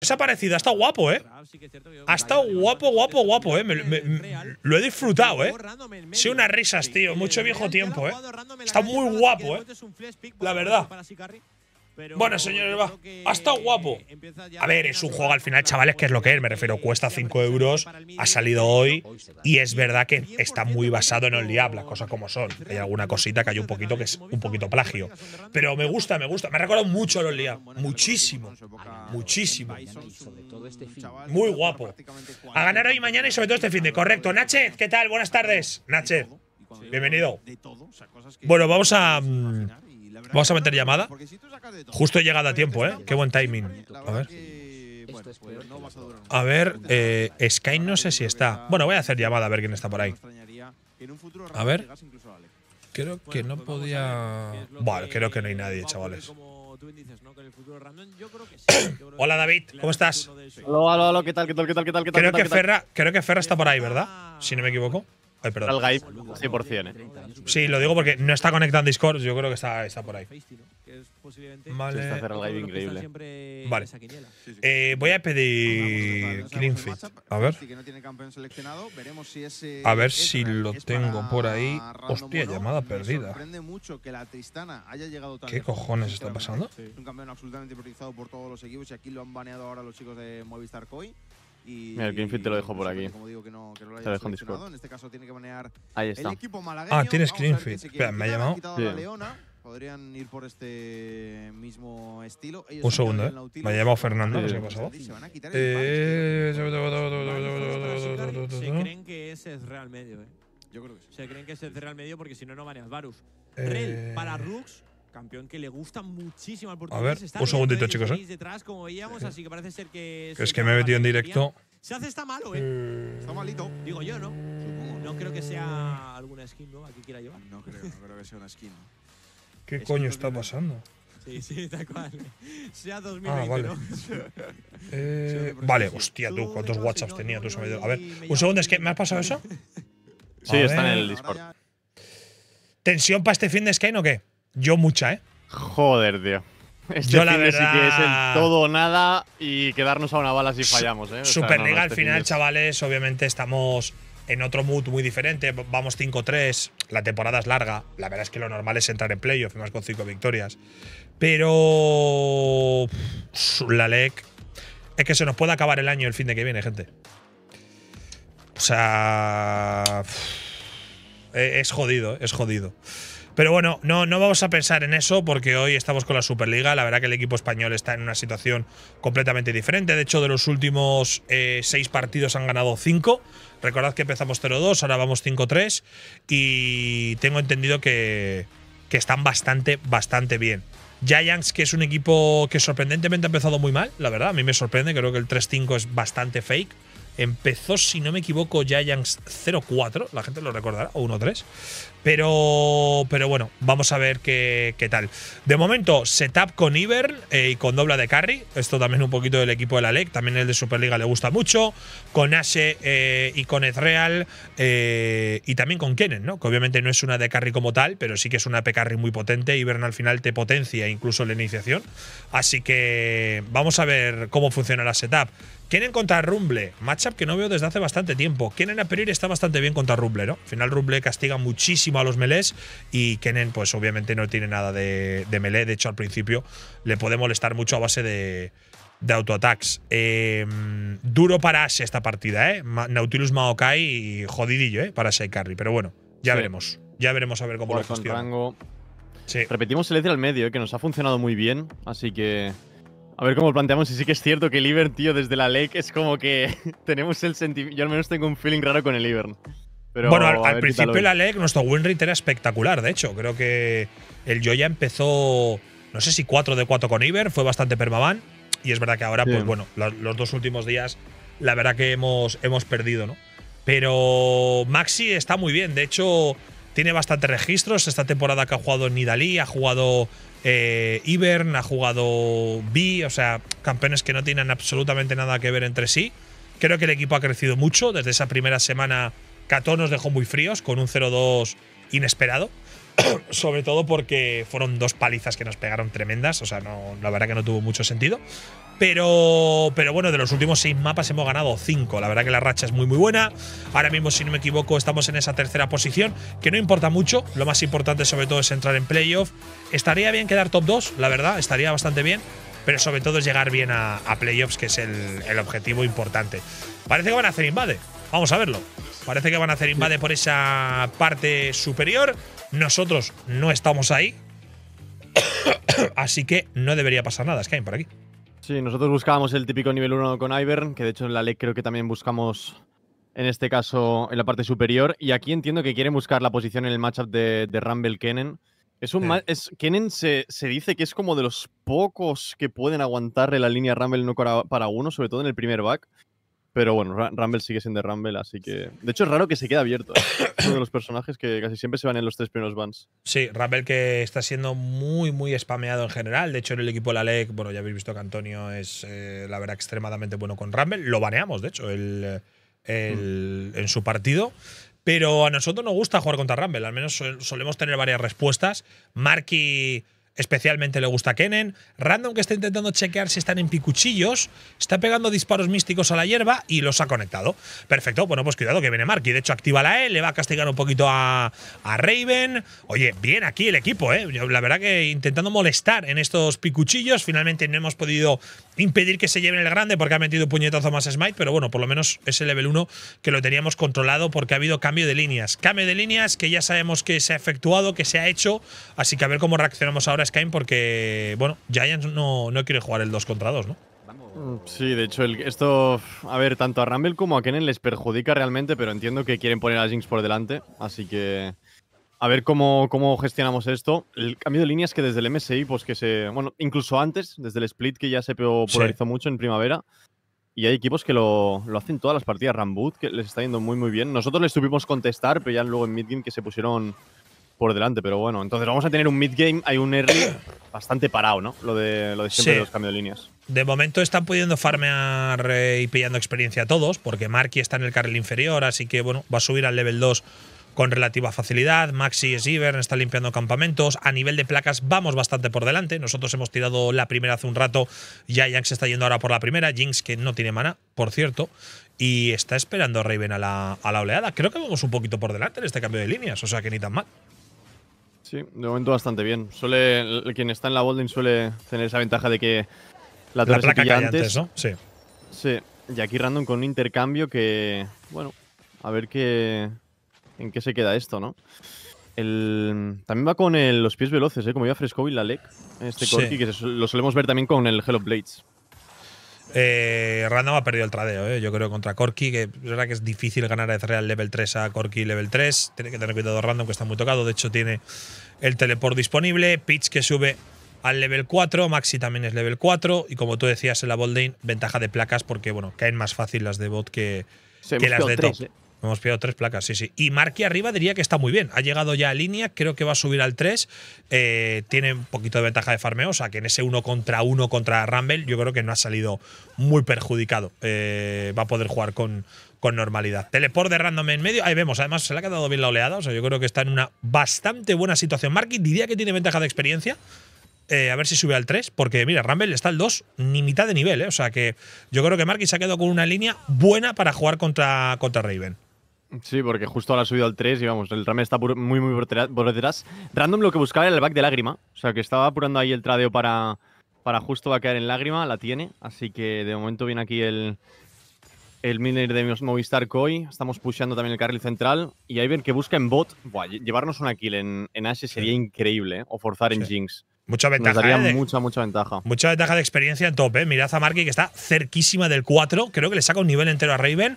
Es ha guapo, ¿eh? Ha estado guapo, guapo, guapo, ¿eh? lo he disfrutado, ¿eh? Sí, unas risas, tío. Mucho viejo tiempo, ¿eh? Está muy guapo, ¿eh? La verdad bueno, señores, va. Ha estado guapo. A ver, es un juego al final, chavales, que es lo que es. Me refiero, cuesta 5 euros, ha salido hoy y es verdad que está muy basado en el las cosas como son. Hay alguna cosita que hay un poquito que es un poquito plagio. Pero me gusta, me gusta. Me ha recordado mucho a los Muchísimo. Muchísimo. Muy guapo. A ganar hoy, mañana y sobre todo este fin de. Correcto. Nachez, ¿qué tal? Buenas tardes. Nachez. Bienvenido. Bueno, vamos a... Vamos a meter llamada. Justo he llegado a tiempo, ¿eh? Qué buen timing. A ver. Pues a ver, eh, Sky no sé si está. Bueno, voy a hacer llamada a ver quién está por ahí. A ver. Creo que no pues podía. Vale, creo que no hay nadie, chavales. Hola David, ¿cómo estás? Hola, hola, hola, ¿qué tal? ¿Qué tal? creo que Ferra está por ahí, ¿verdad? Si no me equivoco. Ay, perdón. al gaib 100%. ¿eh? Sí, lo digo porque no está conectado en Discord, yo creo que está, está por ahí. Vale. Se está algo increíble. Vale. ¿eh? eh, voy a pedir clean A ver. A ver si lo tengo por ahí. Hostia, llamada perdida. ¿Qué cojones está pasando? Un campeón absolutamente priorizado por todos los equipos y aquí lo han baneado ahora los chicos de Movistar Coin. Mira, el Greenfield te lo dejo por aquí. Como digo, que no, que no lo te lo dejo en Discord. En este caso tiene que manejar Ahí está. El equipo ah, tienes Greenfield. Espera, me ha llamado. Sí. La Leona. Podrían ir por este mismo estilo. Ellos Un segundo, ¿eh? Me ha llamado Fernando, no sé qué pasó. Se creen que ese es Real Medio, ¿eh? Yo creo que sí. Se creen que ese es Real Medio porque si no, no manejas Varus. Eh. Rel para Rux campeón que le gusta muchísimo al portugués. A ver, un segundito, chicos. ¿eh? como veíamos, parece ser que es que me he metido en directo. Se hace está malo, ¿eh? ¿eh? Está malito. Digo yo, ¿no? Supongo. No creo que sea alguna skin nueva que quiera llevar. No creo, no creo que sea una skin. ¿Qué coño está pasando? Sí, sí, tal cual. Sea 2020, ah, vale. eh, vale, hostia, tú, ¿cuántos WhatsApps tenía? Tú, a ver, un segundo, es que ¿me has pasado eso? sí, está en el Discord. ¿Tensión para este fin de skin o qué? Yo mucha, ¿eh? Joder, tío. Este yo la verdad. es todo o nada y quedarnos a una bala si fallamos, ¿eh? O al este final, chavales, obviamente estamos en otro mood muy diferente. Vamos 5-3, la temporada es larga. La verdad es que lo normal es entrar en playoff, más con 5 victorias. Pero. La LEC. Es que se nos puede acabar el año el fin de que viene, gente. O sea. E-, es jodido, es jodido. Pero bueno, no, no vamos a pensar en eso porque hoy estamos con la Superliga. La verdad que el equipo español está en una situación completamente diferente. De hecho, de los últimos eh, seis partidos han ganado cinco. Recordad que empezamos 0-2, ahora vamos 5-3 y tengo entendido que, que están bastante, bastante bien. Giants, que es un equipo que sorprendentemente ha empezado muy mal, la verdad, a mí me sorprende, creo que el 3-5 es bastante fake. Empezó, si no me equivoco, Giants 0-4, la gente lo recordará, o 1-3. Pero, pero bueno, vamos a ver qué, qué tal. De momento, setup con Ivern eh, y con dobla de carry. Esto también un poquito del equipo de la LEC. También el de Superliga le gusta mucho. Con Ashe eh, y con Ezreal. Eh, y también con Kennen, ¿no? Que obviamente no es una de carry como tal, pero sí que es una AP carry muy potente. Ivern al final te potencia incluso la iniciación. Así que vamos a ver cómo funciona la setup. Kennen contra Rumble, matchup que no veo desde hace bastante tiempo. Kenen a priori está bastante bien contra Rumble, ¿no? Al final Rumble castiga muchísimo a los melés y Kenen pues obviamente no tiene nada de, melee, de hecho al principio le puede molestar mucho a base de, de em, duro para Ashe esta partida, ¿eh? Nautilus Maokai y jodidillo, ¿eh? Para Ashe Carry, pero bueno, ya veremos. Ya veremos a ver cómo lo gestiona. Repetimos el Eder al medio, ¿eh? que nos ha funcionado muy bien, así que a ver cómo planteamos. Y sí que es cierto que el Ivern, tío, desde la leg es como que tenemos el sentimiento. Yo al menos tengo un feeling raro con el Ivern. Pero, bueno, al, principio la LEC, nuestro win rate era espectacular. De hecho, creo que el Joya empezó, no sé si 4 de 4 con Iber, fue bastante permaban. Y es verdad que ahora, pues bueno, los, dos últimos días, la verdad que hemos, hemos perdido, ¿no? Pero Maxi está muy bien. De hecho, tiene bastantes registros. Esta temporada que ha jugado Nidalí, ha jugado eh, Ibern, ha jugado B, o sea, campeones que no tienen absolutamente nada que ver entre sí. Creo que el equipo ha crecido mucho. Desde esa primera semana, Cató nos dejó muy fríos con un 0-2 inesperado. sobre todo porque fueron dos palizas que nos pegaron tremendas, o sea, no, la verdad que no tuvo mucho sentido. Pero, pero bueno, de los últimos seis mapas hemos ganado cinco. La verdad que la racha es muy muy buena. Ahora mismo, si no me equivoco, estamos en esa tercera posición, que no importa mucho. Lo más importante sobre todo es entrar en playoffs. Estaría bien quedar top 2, la verdad, estaría bastante bien pero sobre todo es llegar bien a, playoffs, que es el, el, objetivo importante. Parece que van a hacer invade, vamos a verlo. Parece que van a hacer invade por esa parte superior nosotros no estamos ahí. así que no debería pasar nada, Skyrim, por aquí. Sí, nosotros buscábamos el típico nivel 1 con Ivern, que de hecho en la ley creo que también buscamos en este caso en la parte superior. Y aquí entiendo que quieren buscar la posición en el matchup de, de Rumble Kennen. Es un Kennen se, dice que es como de los pocos que pueden aguantarle la línea Rumble no para uno, sobre todo en el primer back. Pero bueno, Rumble sigue siendo Rumble, así que. De hecho, es raro que se quede abierto. ¿eh? Uno de los personajes que casi siempre se van en los tres primeros bans. Sí, Rumble que está siendo muy, muy spameado en general. De hecho, en el equipo de la LEC, bueno, ya habéis visto que Antonio es, eh, la verdad, extremadamente bueno con Rumble. Lo baneamos, de hecho, el, mm. en su partido. Pero a nosotros nos gusta jugar contra Rumble. Al menos solemos tener varias respuestas. Marky especialmente le gusta a Kenen. Random que está intentando chequear si están en picuchillos, está pegando disparos místicos a la hierba y los ha conectado. Perfecto, bueno, pues cuidado que viene Marky. De hecho, activa la E, le va a castigar un poquito a, a Raven. Oye, bien aquí el equipo, ¿eh? La verdad que intentando molestar en estos picuchillos. Finalmente no hemos podido impedir que se lleven el grande porque ha metido puñetazo más Smite, pero bueno, por lo menos ese level 1 que lo teníamos controlado porque ha habido cambio de líneas. Cambio de líneas que ya sabemos que se ha efectuado, que se ha hecho, así que a ver cómo reaccionamos ahora Skyrim porque, bueno, Giants no, no quiere jugar el 2 contra 2, ¿no? Sí, de hecho, esto, a ver, tanto a Rumble como a Kennen les perjudica realmente, pero entiendo que quieren poner a Jinx por delante, así que… A ver cómo, cómo, gestionamos esto. El cambio de líneas que desde el MSI, pues que se. Bueno, incluso antes, desde el split que ya se polarizó mucho en primavera. Y hay equipos que lo, hacen todas las partidas. Rambut, que les está yendo muy, muy bien. Nosotros les tuvimos contestar, pero ya luego en midgame que se pusieron por delante. Pero bueno, entonces vamos a tener un midgame. Hay un early bastante parado, ¿no? Lo de, siempre de los cambios de líneas. De momento están pudiendo farmear eh, y pillando experiencia a todos, porque Marky está en el carril inferior, así que bueno, va a subir al level 2 con relativa facilidad. Maxi Sivern está limpiando campamentos. A nivel de placas vamos bastante por delante. Nosotros hemos tirado la primera hace un rato. Ya Yang se está yendo ahora por la primera. Jinx que no tiene mana, por cierto. Y está esperando a Raven a la, oleada. Creo que vamos un poquito por delante en este cambio de líneas. O sea que ni tan mal. Sí, de momento bastante bien. Suele, quien está en la Boldin suele tener esa ventaja de que la, placa cae antes, ¿no? Sí. Sí. Y aquí Random con un intercambio que, bueno, a ver qué, en qué se queda esto, ¿no? El, también va con los pies veloces, ¿eh? como iba Fresco y la LEC, este corki, que lo solemos ver también con el Hello Blades. Eh, Random ha perdido el tradeo, ¿eh? yo creo, contra Corki, que es verdad que es difícil ganar a Ezreal level 3 a Corki level 3. Tiene que tener cuidado Random, que está muy tocado. De hecho, tiene el teleport disponible. Pitch que sube al level 4, Maxi también es level 4 y como tú decías en la Boldane, ventaja de placas porque bueno, caen más fácil las de bot que, las de top. ¿eh? Hemos pillado tres placas, sí, sí. Y Marky, arriba diría que está muy bien. Ha llegado ya a línea, creo que va a subir al 3. Eh, tiene un poquito de ventaja de farmeo, o sea que en ese 1 contra 1 contra Rumble, yo creo que no ha salido muy perjudicado. Eh, va a poder jugar con, con normalidad. Teleport de random en medio. Ahí vemos. Además, se le ha quedado bien la oleada. O sea, yo creo que está en una bastante buena situación. Marky diría que tiene ventaja de experiencia. Eh, a ver si sube al 3, porque mira, Rumble está al 2, ni mitad de nivel, O sea que yo creo que Marky se ha quedado con una línea buena para jugar contra, contra Raven. Sí, porque justo ahora ha subido al 3 y vamos, el RAM está muy, muy por detrás. Random lo que buscaba era el back de lágrima. O sea, que estaba apurando ahí el tradeo para, para justo va a caer en lágrima. La tiene. Así que de momento viene aquí el, el Miller de Movistar Koi. Estamos pusheando también el carril central. Y ahí ven que busca en bot. Buah, llevarnos una kill en, en Ashe sería increíble. Eh, o forzar en Jinx. Mucha ventaja. Nos daría eh, mucha, mucha ventaja. Mucha ventaja de experiencia en top. ¿eh? Mirad a Marky que está cerquísima del 4. Creo que le saca un nivel entero a Raven.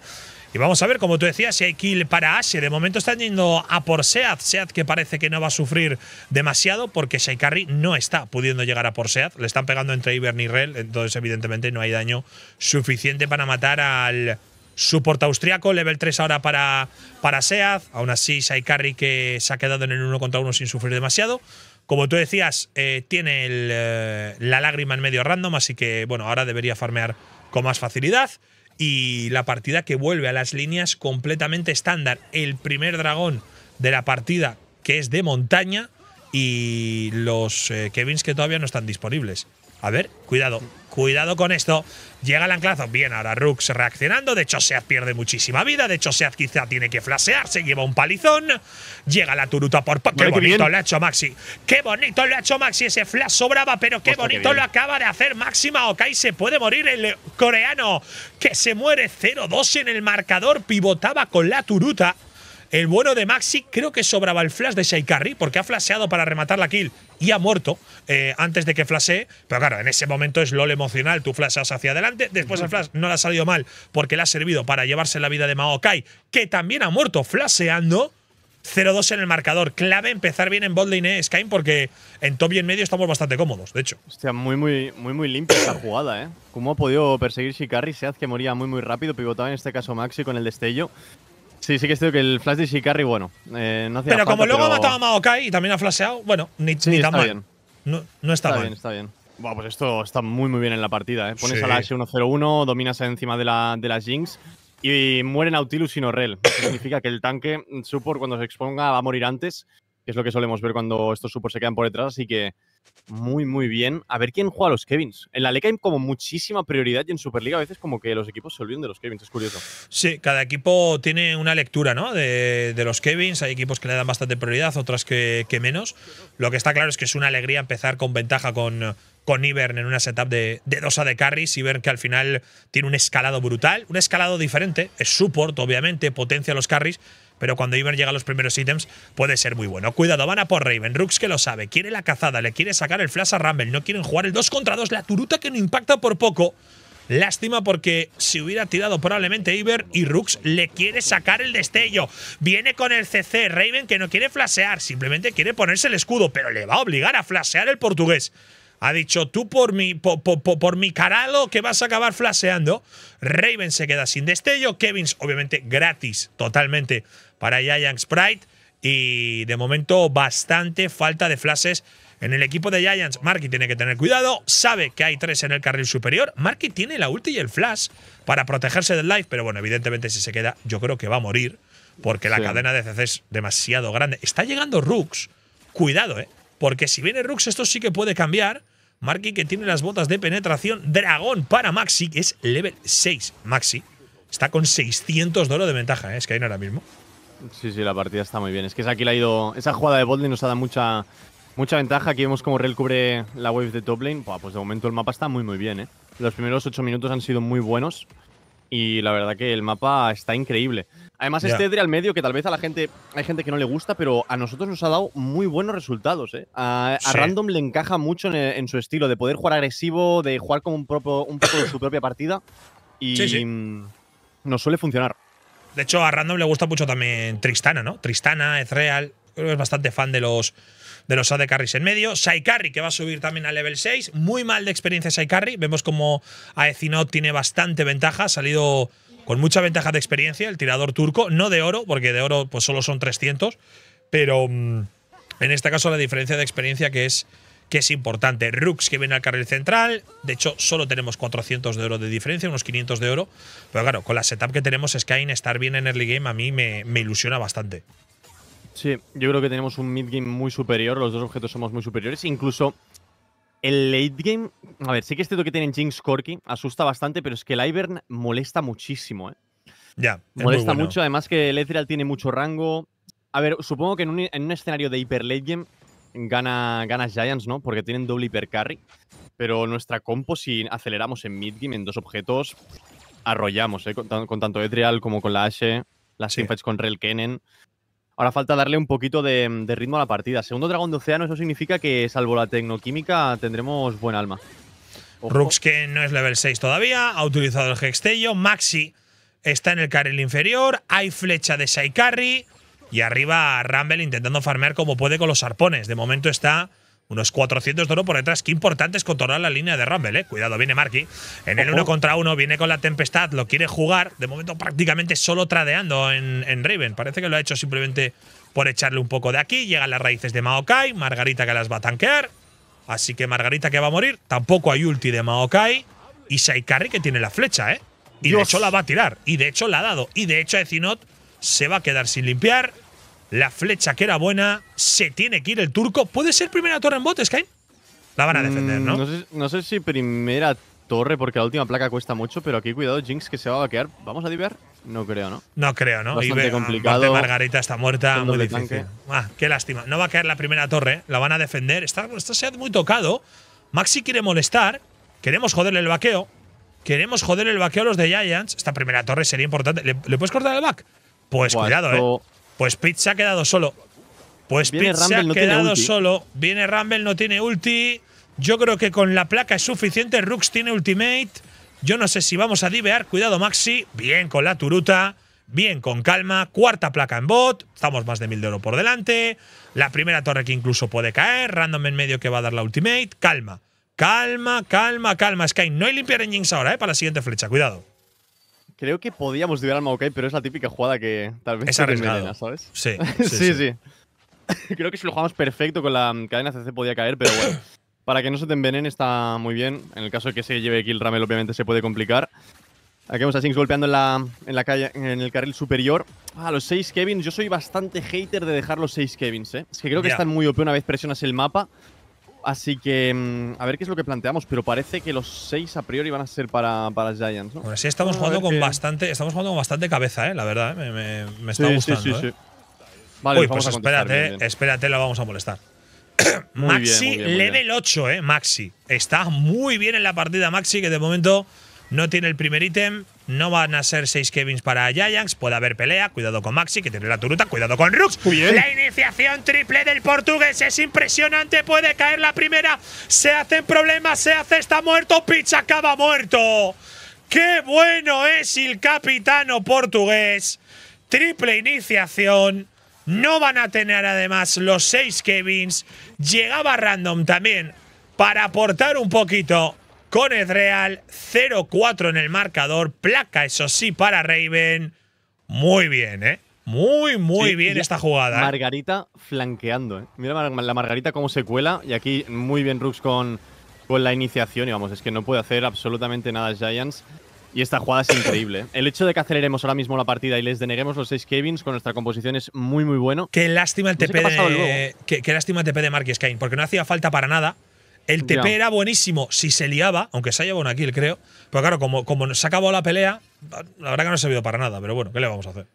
Y vamos a ver, como tú decías, si hay kill para Ashe. De momento están yendo a por Sead. Sead que parece que no va a sufrir demasiado porque Shaikari no está pudiendo llegar a por Seath. Le están pegando entre Ivern y Rel, entonces evidentemente no hay daño suficiente para matar al support austriaco. Level 3 ahora para, para Sead. Aún así, Shaikari que se ha quedado en el 1 contra 1 sin sufrir demasiado. Como tú decías, eh, tiene eh, la lágrima en medio random, así que bueno, ahora debería farmear con más facilidad y la partida que vuelve a las líneas completamente estándar. El primer dragón de la partida que es de montaña y los eh, Kevins que todavía no están disponibles. A ver, cuidado, cuidado con esto. Llega el anclazo. Bien, ahora Rooks reaccionando. De hecho, Seaz pierde muchísima vida. De hecho, Seaz quizá tiene que flasearse. Se lleva un palizón. Llega la turuta por. Qué bonito le ha hecho Maxi. Qué bonito lo ha hecho Maxi. Ese flash sobraba, pero qué bonito lo acaba de hacer Máxima Okai. Se puede morir el coreano que se muere 0-2 en el marcador. Pivotaba con la turuta. El bueno de Maxi creo que sobraba el flash de Shikari, porque ha flasheado para rematar la kill y ha muerto eh, antes de que flashee. Pero claro, en ese momento es LOL emocional. Tú flasheas hacia adelante. Después el flash no le ha salido mal porque le ha servido para llevarse la vida de Maokai, que también ha muerto flasheando. 0-2 en el marcador. Clave empezar bien en botlane, eh, Sky, porque en top y en medio estamos bastante cómodos, de hecho. Hostia, muy, muy, muy, muy limpia esta jugada, ¿eh? Cómo ha podido perseguir Shikari, haz que moría muy, muy rápido, pivotaba en este caso Maxi con el destello. Sí, sí que es cierto que el flash de Shikari, bueno, eh, Pero como luego ha matado a Maokai y también ha flasheado, bueno, ni, ni tan está Bien. No, está, bien, está bien. Bueno, pues esto está muy muy bien en la partida, ¿eh? Pones a la H101, dominas encima de la, de Jinx y muere Nautilus y Norrel. significa que el tanque mm, support cuando se exponga va a morir antes, que es lo que solemos ver cuando estos supports se quedan por detrás, así que muy, muy bien. A ver quién juega a los Kevins. En la LECA hay como muchísima prioridad y en Superliga a veces como que los equipos se olvidan de los Kevins. Es curioso. Sí, cada equipo tiene una lectura ¿no? de, los Kevins. Hay equipos que le dan bastante prioridad, otras que, menos. Lo que está claro es que es una alegría empezar con ventaja con, con Ivern en una setup de, de de carries. Ivern que al final tiene un escalado brutal, un escalado diferente. Es support, obviamente, potencia los carries pero cuando Iver llega a los primeros ítems puede ser muy bueno. Cuidado, van a por Raven, Rooks que lo sabe, quiere la cazada, le quiere sacar el flash a Rumble, no quieren jugar el 2 contra 2, la turuta que no impacta por poco. Lástima porque si hubiera tirado probablemente Iber y Rux le quiere sacar el destello. Viene con el CC Raven que no quiere flashear, simplemente quiere ponerse el escudo, pero le va a obligar a flashear el portugués. Ha dicho, tú por mi, por, mi caralo que vas a acabar flaseando. Raven se queda sin destello. Kevins, obviamente, gratis, totalmente para Giants Sprite. Y de momento, bastante falta de flashes en el equipo de Giants. Marky tiene que tener cuidado. Sabe que hay tres en el carril superior. Marky tiene la ulti y el flash para protegerse del life. Pero bueno, evidentemente, si se queda, yo creo que va a morir. Porque la cadena de CC es demasiado grande. Está llegando Rooks. Cuidado, ¿eh? Porque si viene Rooks, esto sí que puede cambiar. Marky que tiene las botas de penetración. Dragón para Maxi, que es level 6. Maxi está con 600 de de ventaja, ¿eh? es que hay ahora mismo. Sí, sí, la partida está muy bien. Es que esa aquí ha ido. Esa jugada de Bolding nos ha dado mucha, mucha ventaja. Aquí vemos cómo reel cubre la wave de top lane. pues de momento el mapa está muy, muy bien, ¿eh? Los primeros 8 minutos han sido muy buenos. Y la verdad que el mapa está increíble. Además, este al medio, que tal vez a la gente hay gente que no le gusta, pero a nosotros nos ha dado muy buenos resultados. ¿eh? A, Random le encaja mucho en, su estilo, de poder jugar agresivo, de jugar como un, propio, un poco de su propia partida. Y mm, nos suele funcionar. De hecho, a Random le gusta mucho también Tristana, ¿no? Tristana, Ezreal. Creo que es bastante fan de los de los AD Carries en medio. Carry que va a subir también a level 6. Muy mal de experiencia Carry. Vemos como Aecinot tiene bastante ventaja. Ha salido con mucha ventaja de experiencia el tirador turco. No de oro, porque de oro pues solo son 300. Pero mm, en este caso la diferencia de experiencia que es que es importante. Rux que viene al carril central. De hecho, solo tenemos 400 de oro de diferencia, unos 500 de oro. Pero claro, con la setup que tenemos, Skyne, estar bien en early game a mí me, ilusiona bastante. Sí, yo creo que tenemos un mid game muy superior. Los dos objetos somos muy superiores. Incluso el late game. A ver, sí que este toque que tienen Jinx Corky asusta bastante, pero es que el Ivern molesta muchísimo, ¿eh? Ya. molesta mucho. Además, que el Ethereal tiene mucho rango. A ver, supongo que en un, en un escenario de hiper late game gana, gana Giants, ¿no? Porque tienen doble hipercarry. Pero nuestra compo, si aceleramos en midgame, en dos objetos, arrollamos, ¿eh? Con, tanto Edrial como con la h las sí. con Rel Ahora falta darle un poquito de, ritmo a la partida. Segundo dragón de océano, eso significa que, salvo la tecnoquímica, tendremos buen alma. Ojo. que no es level 6 todavía, ha utilizado el Hextello. Maxi está en el carril inferior. Hay flecha de Saikari. Y arriba Rumble intentando farmear como puede con los arpones. De momento está unos 400 de oro por detrás. Qué importante es controlar la línea de Rumble, ¿eh? Cuidado, viene Marky. En el uno contra uno, viene con la Tempestad, lo quiere jugar. De momento prácticamente solo tradeando en, en, Raven. Parece que lo ha hecho simplemente por echarle un poco de aquí. Llegan las raíces de Maokai, Margarita que las va a tanquear. Así que Margarita que va a morir. Tampoco hay ulti de Maokai. Y Saikari que tiene la flecha, ¿eh? Y de hecho la va a tirar. Y de hecho la ha dado. Y de hecho Ezinot se va a quedar sin limpiar. La flecha que era buena, se tiene que ir el turco. ¿Puede ser primera torre en botes, Sky? La van a defender, mm, ¿no? no, sé, si primera torre, porque la última placa cuesta mucho, pero aquí cuidado, Jinx, que se va a vaquear. ¿Vamos a diver? No creo, ¿no? No creo, ¿no? Bastante ah, complicado. Margarita está muerta, muy difícil. Ah, qué lástima. No va a caer la primera torre, la van a defender. Está, está muy tocado. Maxi quiere molestar. Queremos joderle el vaqueo. Queremos joder el vaqueo a los de Giants. Esta primera torre sería importante. ¿le puedes cortar el back? Pues cuidado, eh. Pues Pit se ha quedado solo. Pues Pit se ha quedado solo. Viene Rumble, no tiene ulti. Yo creo que con la placa es suficiente. Rooks tiene ultimate. Yo no sé si vamos a divear. Cuidado, Maxi. Bien con la turuta. Bien con calma. Cuarta placa en bot. Estamos más de mil de oro por delante. La primera torre que incluso puede caer. Random en medio que va a dar la ultimate. Calma. Calma, calma, calma. Sky, no hay limpiar en Jinx ahora, ¿eh? Para la siguiente flecha. Cuidado. Creo que podíamos liberar al Maokai, pero es la típica jugada que tal vez. Es arriesgada, ¿sabes? Sí, sí. sí, Creo que si lo jugamos perfecto con la cadena CC podía caer, pero bueno. Para que no se te envenen está muy bien. En el caso de que se lleve kill Ramel, obviamente se puede complicar. Aquí vemos a Jinx golpeando en la, calle, en el carril superior. Ah, los 6 Kevins. Yo soy bastante hater de dejar los 6 Kevins, ¿eh? Es que creo que están muy OP una vez presionas el mapa. Así que mm, a ver qué es lo que planteamos, pero parece que los seis a priori van a ser para, para Giants, ¿no? sí, estamos ah, jugando con bastante, estamos jugando con bastante cabeza, ¿eh? la verdad, ¿eh? me, está gustando. Sí, ¿eh? sí, Uy, pues, pues espérate, espérate, la vamos a molestar. Maxi, level 8, eh, Maxi. Está muy bien en la partida, Maxi, que de momento no tiene el primer ítem, no van a ser seis Kevins para Giants. puede haber pelea, cuidado con Maxi, que tiene la turuta, cuidado con Rux. La iniciación triple del portugués es impresionante, puede caer la primera, se hacen problemas, se hace, está muerto, Pitch acaba muerto. ¡Qué bueno es el capitano portugués! Triple iniciación. No van a tener además los seis Kevins. Llegaba random también para aportar un poquito con Edreal 0-4 en el marcador, placa eso sí para Raven. Muy bien, ¿eh? Muy, muy bien esta jugada. ¿eh? Margarita flanqueando, ¿eh? Mira la Margarita cómo se cuela. Y aquí muy bien Rux con, con la iniciación. Y vamos, es que no puede hacer absolutamente nada Giants. Y esta jugada es increíble. ¿eh? El hecho de que aceleremos ahora mismo la partida y les deneguemos los 6 Kevins con nuestra composición es muy, muy bueno. Qué lástima el TP qué de, qué lástima el TP de Marquis Kane, porque no hacía falta para nada. El TP era buenísimo si se liaba, aunque se haya llevado una kill, creo. Pero claro, como, como se acabó la pelea, la verdad que no ha servido para nada. Pero bueno, ¿qué le vamos a hacer?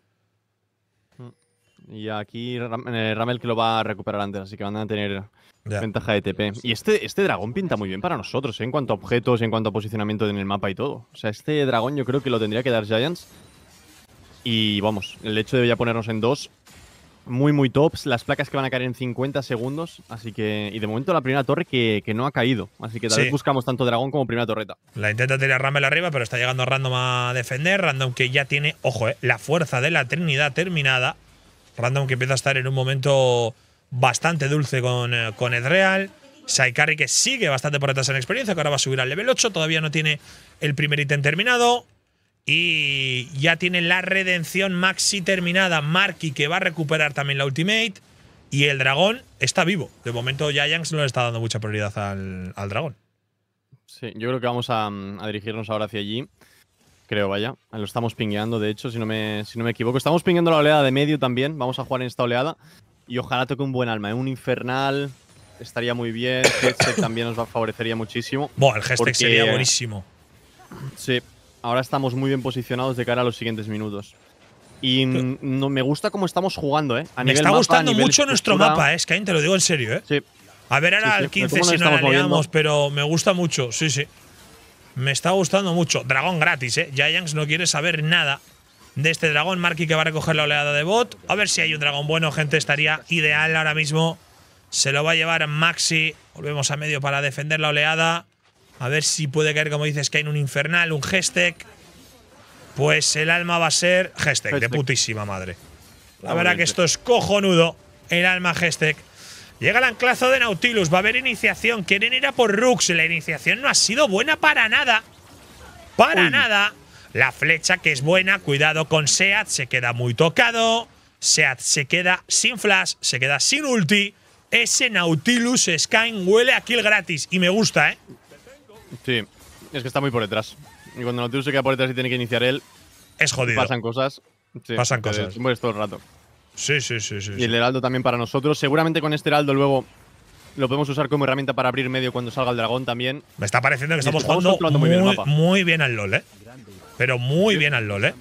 Y aquí eh, Ramel que lo va a recuperar antes, así que van a tener ventaja de TP. Y este, este dragón pinta muy bien para nosotros, ¿eh? en cuanto a objetos, en cuanto a posicionamiento en el mapa y todo. O sea, este dragón yo creo que lo tendría que dar Giants. Y vamos, el hecho de ya ponernos en dos muy, muy tops. Las placas que van a caer en 50 segundos. Así que. Y de momento la primera torre que, no ha caído. Así que tal vez buscamos tanto dragón como primera torreta. La intenta tirar Ramel arriba, pero está llegando Random a defender. Random que ya tiene, ojo, eh, la fuerza de la Trinidad terminada. Random que empieza a estar en un momento bastante dulce con, eh, con Edreal. Saikari que sigue bastante por detrás en experiencia, que ahora va a subir al level 8. Todavía no tiene el primer ítem terminado. Y ya tiene la redención Maxi terminada. Marky que va a recuperar también la Ultimate. Y el dragón está vivo. De momento Giants no le está dando mucha prioridad al, dragón. Sí, yo creo que vamos mm, a, dirigirnos ahora hacia allí. Creo, vaya. Lo estamos pingueando, de hecho, si no, me, si no me equivoco. Estamos pingueando la oleada de medio también. Vamos a jugar en esta oleada. Y ojalá toque un buen alma. ¿eh? Un infernal estaría muy bien. también nos favorecería muchísimo. Bueno, el sería buenísimo. Sí, ahora estamos muy bien posicionados de cara a los siguientes minutos. Y me gusta cómo estamos jugando, ¿eh? me está gustando mucho nuestro mapa, ¿eh? ahí te lo digo en serio, ¿eh? Sí. A ver ahora al 15 si no aliamos, pero me gusta mucho, sí, sí. Me está gustando mucho. Dragón gratis, ¿eh? Giants no quiere saber nada de este dragón. Marky que va a recoger la oleada de bot. A ver si hay un dragón bueno, gente. Estaría ideal ahora mismo. Se lo va a llevar Maxi. Volvemos a medio para defender la oleada. A ver si puede caer, como dices, que hay un infernal, un Hestek. Pues el alma va a ser Hestek, de putísima madre. La, verdad que esto es cojonudo. El alma Hestek. Llega el anclazo de Nautilus, va a haber iniciación. Quieren ir a por Rux. La iniciación no ha sido buena para nada. Para nada. La flecha que es buena, cuidado con Seat, se queda muy tocado. Seat se queda sin flash, se queda sin ulti. Ese Nautilus Skyne huele a kill gratis y me gusta, ¿eh? Sí, es que está muy por detrás. Y cuando Nautilus se queda por detrás y tiene que iniciar él. Es jodido. Pasan cosas. pasan cosas. Mueres todo el rato. Sí, sí, sí, sí. Y el heraldo también para nosotros. Seguramente con este heraldo luego lo podemos usar como herramienta para abrir medio cuando salga el dragón también. Me está pareciendo que estamos, jugando muy, bien al LOL, ¿eh? Pero muy bien al LOL, ¿eh?